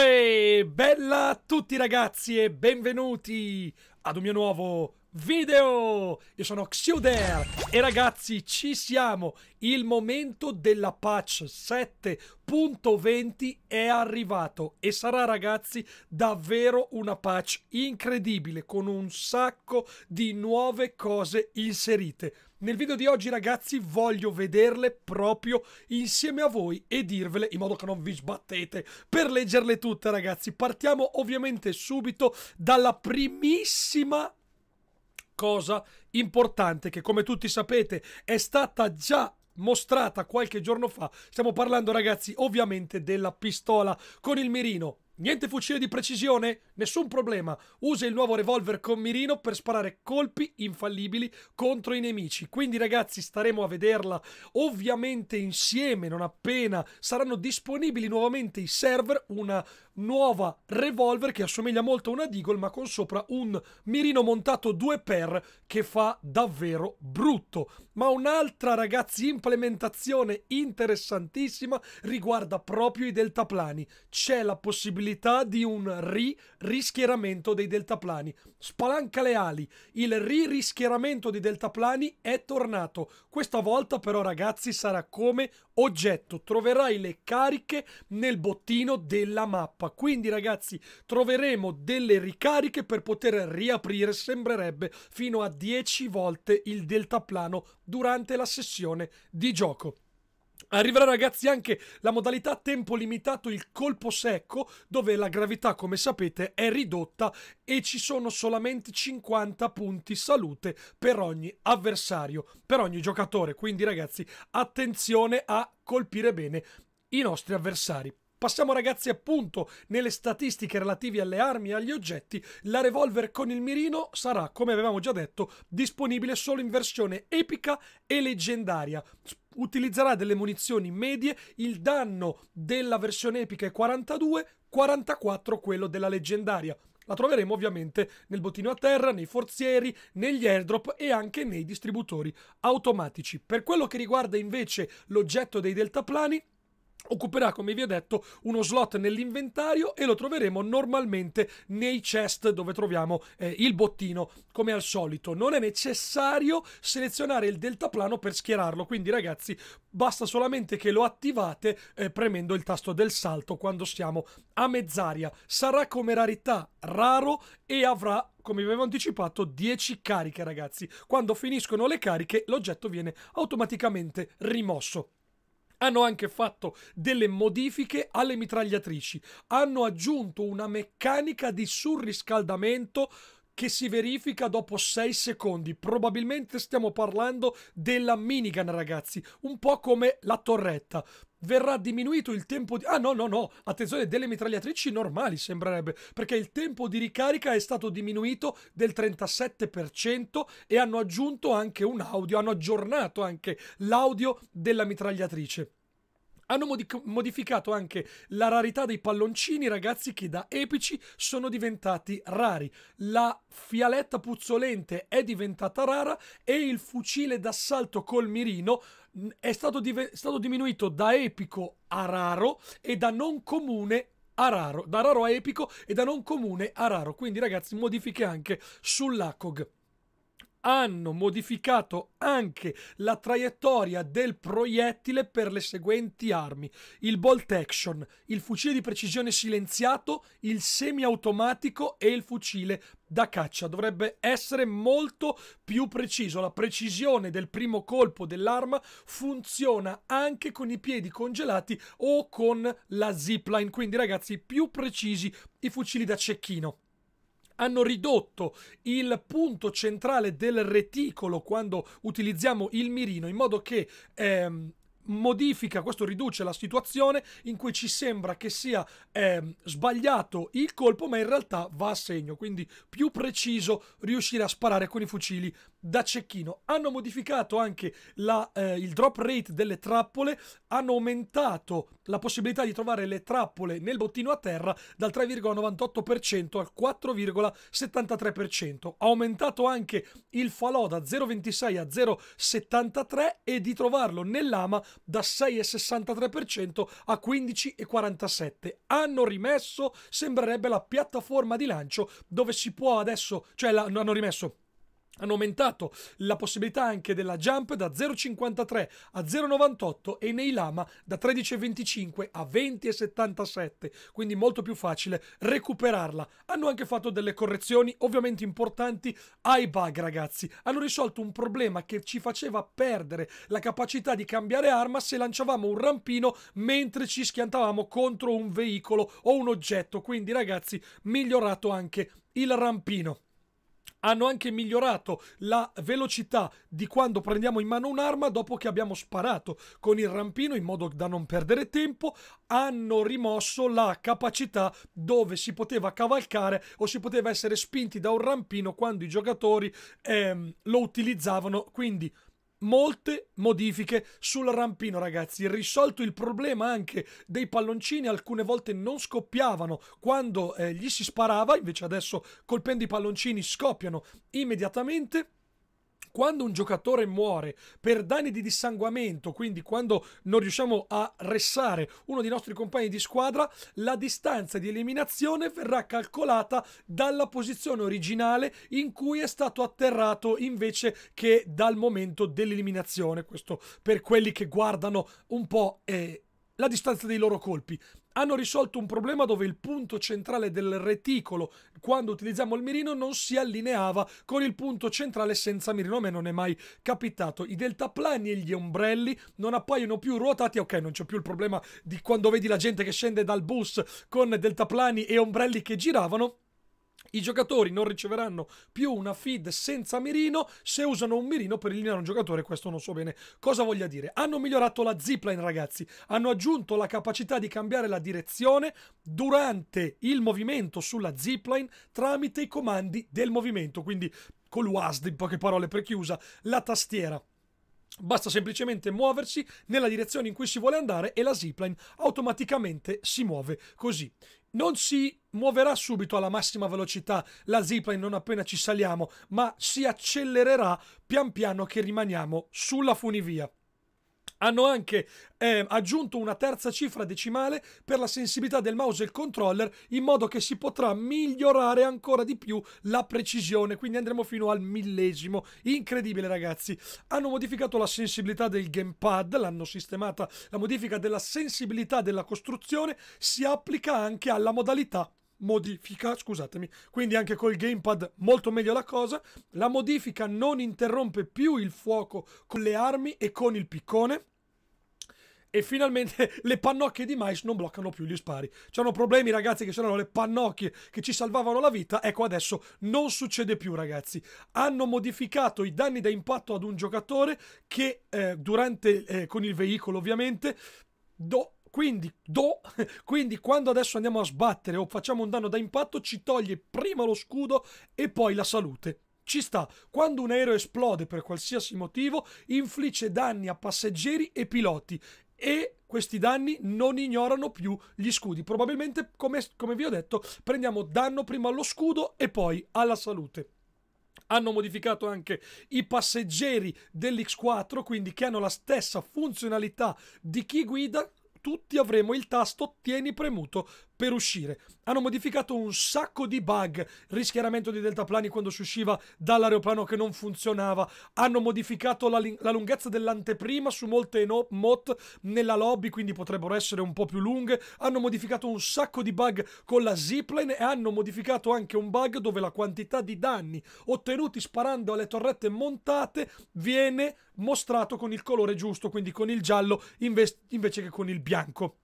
Uè, bella a tutti ragazzi e benvenuti ad un mio nuovo video! Io sono Xuder e ragazzi ci siamo! Il momento della patch 7.20 è arrivato e sarà ragazzi davvero una patch incredibile con un sacco di nuove cose inserite nel video di oggi ragazzi voglio vederle proprio insieme a voi e dirvele in modo che non vi sbattete per leggerle tutte ragazzi. Partiamo ovviamente subito dalla primissima cosa importante che come tutti sapete è stata già mostrata qualche giorno fa. Stiamo parlando ragazzi ovviamente della pistola con il mirino Niente fucile di precisione? Nessun problema. Usa il nuovo revolver con mirino per sparare colpi infallibili contro i nemici. Quindi ragazzi staremo a vederla ovviamente insieme non appena saranno disponibili nuovamente i server. Una nuova revolver che assomiglia molto a una Deagle ma con sopra un mirino montato 2x che fa davvero brutto. Ma un'altra ragazzi implementazione interessantissima riguarda proprio i deltaplani. C'è la possibilità possibilità di un ri rischieramento dei deltaplani. Spalanca le ali, il ri rischieramento dei deltaplani è tornato. Questa volta però ragazzi sarà come oggetto, troverai le cariche nel bottino della mappa. Quindi ragazzi troveremo delle ricariche per poter riaprire, sembrerebbe, fino a 10 volte il deltaplano durante la sessione di gioco. Arriverà ragazzi anche la modalità tempo limitato, il colpo secco, dove la gravità come sapete è ridotta e ci sono solamente 50 punti salute per ogni avversario, per ogni giocatore. Quindi ragazzi attenzione a colpire bene i nostri avversari. Passiamo ragazzi appunto nelle statistiche relative alle armi e agli oggetti, la revolver con il mirino sarà, come avevamo già detto, disponibile solo in versione epica e leggendaria utilizzerà delle munizioni medie, il danno della versione epica è 42, 44 quello della leggendaria. La troveremo ovviamente nel bottino a terra, nei forzieri, negli airdrop e anche nei distributori automatici. Per quello che riguarda invece l'oggetto dei deltaplani, occuperà, come vi ho detto, uno slot nell'inventario e lo troveremo normalmente nei chest dove troviamo eh, il bottino, come al solito. Non è necessario selezionare il deltaplano per schierarlo, quindi ragazzi basta solamente che lo attivate eh, premendo il tasto del salto quando siamo a mezz'aria. Sarà come rarità raro e avrà come vi avevo anticipato, 10 cariche ragazzi. Quando finiscono le cariche l'oggetto viene automaticamente rimosso hanno anche fatto delle modifiche alle mitragliatrici, hanno aggiunto una meccanica di surriscaldamento che si verifica dopo 6 secondi. Probabilmente stiamo parlando della minigun, ragazzi, un po' come la torretta verrà diminuito il tempo di... Ah no, no, no, attenzione, delle mitragliatrici normali sembrerebbe, perché il tempo di ricarica è stato diminuito del 37% e hanno aggiunto anche un audio, hanno aggiornato anche l'audio della mitragliatrice. Hanno modic- modificato anche la rarità dei palloncini, ragazzi, che da epici sono diventati rari. La fialetta puzzolente è diventata rara e il fucile d'assalto col mirino è stato, div- stato diminuito da epico a raro e da non comune a raro, da raro a epico e da non comune a raro. Quindi, ragazzi, modifiche anche sull'ACOG hanno modificato anche la traiettoria del proiettile per le seguenti armi: il bolt action, il fucile di precisione silenziato, il semiautomatico e il fucile da caccia. Dovrebbe essere molto più preciso. La precisione del primo colpo dell'arma funziona anche con i piedi congelati o con la zipline. Quindi, ragazzi, più precisi i fucili da cecchino hanno ridotto il punto centrale del reticolo quando utilizziamo il mirino in modo che ehm, modifica, questo riduce la situazione in cui ci sembra che sia eh, sbagliato il colpo, ma in realtà va a segno. Quindi più preciso riuscire a sparare con i fucili da cecchino. Hanno modificato anche la, eh, il drop rate delle trappole, hanno aumentato la possibilità di trovare le trappole nel bottino a terra dal 3,98% al 4,73%. Ha aumentato anche il falò da 0,26 a 0,73 e di trovarlo nell'ama da 6,63% a 15,47%. Hanno rimesso, sembrerebbe, la piattaforma di lancio dove si può adesso, cioè hanno rimesso hanno aumentato la possibilità anche della jump da 0,53 a 0,98 e nei lama da 13,25 a 20,77 quindi molto più facile recuperarla hanno anche fatto delle correzioni ovviamente importanti ai bug ragazzi hanno risolto un problema che ci faceva perdere la capacità di cambiare arma se lanciavamo un rampino mentre ci schiantavamo contro un veicolo o un oggetto quindi ragazzi migliorato anche il rampino hanno anche migliorato la velocità di quando prendiamo in mano un'arma dopo che abbiamo sparato con il rampino in modo da non perdere tempo, hanno rimosso la capacità dove si poteva cavalcare o si poteva essere spinti da un rampino quando i giocatori ehm, lo utilizzavano, quindi molte modifiche sul rampino ragazzi risolto il problema anche dei palloncini alcune volte non scoppiavano quando eh, gli si sparava invece adesso colpendo i palloncini scoppiano immediatamente quando un giocatore muore per danni di dissanguamento, quindi quando non riusciamo a ressare uno dei nostri compagni di squadra, la distanza di eliminazione verrà calcolata dalla posizione originale in cui è stato atterrato invece che dal momento dell'eliminazione. Questo per quelli che guardano un po' eh, la distanza dei loro colpi. Hanno risolto un problema dove il punto centrale del reticolo, quando utilizziamo il mirino, non si allineava con il punto centrale senza mirino. A me non è mai capitato. I deltaplani e gli ombrelli non appaiono più ruotati. Ok, non c'è più il problema di quando vedi la gente che scende dal bus con deltaplani e ombrelli che giravano i giocatori non riceveranno più una feed senza mirino se usano un mirino per eliminare un giocatore, questo non so bene cosa voglia dire. Hanno migliorato la zipline ragazzi, hanno aggiunto la capacità di cambiare la direzione durante il movimento sulla zipline tramite i comandi del movimento, quindi con l'UASD in poche parole per chiusa, la tastiera. Basta semplicemente muoversi nella direzione in cui si vuole andare e la zipline automaticamente si muove così. Non si muoverà subito alla massima velocità la zipline non appena ci saliamo, ma si accelererà pian piano che rimaniamo sulla funivia. Hanno anche eh, aggiunto una terza cifra decimale per la sensibilità del mouse e il controller in modo che si potrà migliorare ancora di più la precisione, quindi andremo fino al millesimo. Incredibile ragazzi. Hanno modificato la sensibilità del gamepad, l'hanno sistemata, la modifica della sensibilità della costruzione si applica anche alla modalità modifica, scusatemi, quindi anche col gamepad molto meglio la cosa, la modifica non interrompe più il fuoco con le armi e con il piccone e finalmente le pannocchie di mais non bloccano più gli spari. C'erano problemi ragazzi che c'erano le pannocchie che ci salvavano la vita, ecco adesso non succede più ragazzi. Hanno modificato i danni da impatto ad un giocatore che eh, durante, eh, con il veicolo ovviamente, do, quindi, do, quindi, quando adesso andiamo a sbattere o facciamo un danno da impatto, ci toglie prima lo scudo e poi la salute. Ci sta, quando un aereo esplode per qualsiasi motivo, infligge danni a passeggeri e piloti e questi danni non ignorano più gli scudi. Probabilmente, come, come vi ho detto, prendiamo danno prima allo scudo e poi alla salute. Hanno modificato anche i passeggeri dell'X4, quindi che hanno la stessa funzionalità di chi guida, tutti avremo il tasto tieni premuto per uscire. Hanno modificato un sacco di bug, rischieramento di deltaplani quando si usciva dall'aeroplano che non funzionava, hanno modificato la, la lunghezza dell'anteprima su molte no mod nella lobby, quindi potrebbero essere un po' più lunghe, hanno modificato un sacco di bug con la zipline e hanno modificato anche un bug dove la quantità di danni ottenuti sparando alle torrette montate viene mostrato con il colore giusto, quindi con il giallo invece che con il bianco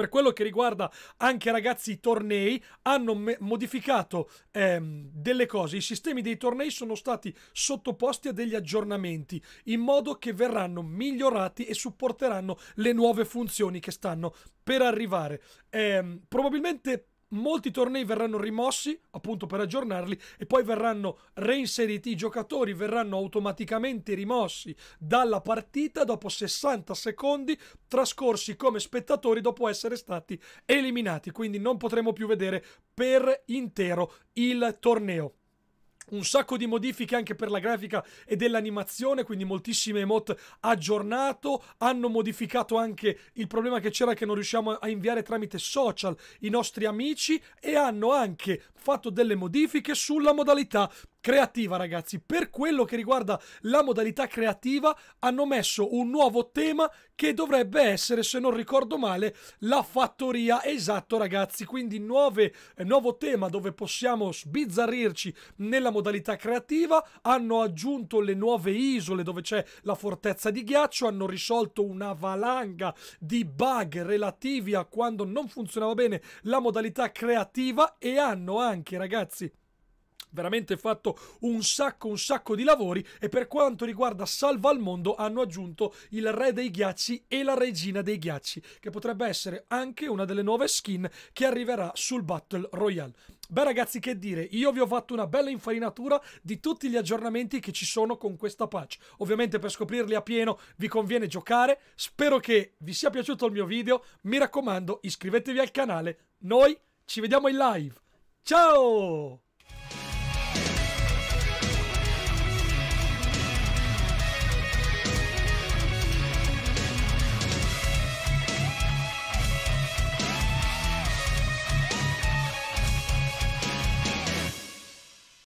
per quello che riguarda anche ragazzi i tornei, hanno modificato ehm, delle cose. I sistemi dei tornei sono stati sottoposti a degli aggiornamenti in modo che verranno migliorati e supporteranno le nuove funzioni che stanno per arrivare. Eh, probabilmente molti tornei verranno rimossi appunto per aggiornarli e poi verranno reinseriti i giocatori, verranno automaticamente rimossi dalla partita dopo 60 secondi trascorsi come spettatori dopo essere stati eliminati, quindi non potremo più vedere per intero il torneo un sacco di modifiche anche per la grafica e dell'animazione, quindi moltissime emote aggiornato, hanno modificato anche il problema che c'era che non riusciamo a inviare tramite social i nostri amici e hanno anche fatto delle modifiche sulla modalità creativa ragazzi per quello che riguarda la modalità creativa hanno messo un nuovo tema che dovrebbe essere se non ricordo male la fattoria esatto ragazzi quindi nuove, eh, nuovo tema dove possiamo sbizzarrirci nella modalità creativa hanno aggiunto le nuove isole dove c'è la fortezza di ghiaccio hanno risolto una valanga di bug relativi a quando non funzionava bene la modalità creativa e hanno anche ragazzi veramente fatto un sacco, un sacco di lavori e per quanto riguarda Salva al Mondo hanno aggiunto il Re dei Ghiacci e la Regina dei Ghiacci, che potrebbe essere anche una delle nuove skin che arriverà sul Battle Royale. Beh ragazzi che dire, io vi ho fatto una bella infarinatura di tutti gli aggiornamenti che ci sono con questa patch. Ovviamente per scoprirli a pieno vi conviene giocare, spero che vi sia piaciuto il mio video, mi raccomando iscrivetevi al canale, noi ci vediamo in live, ciao!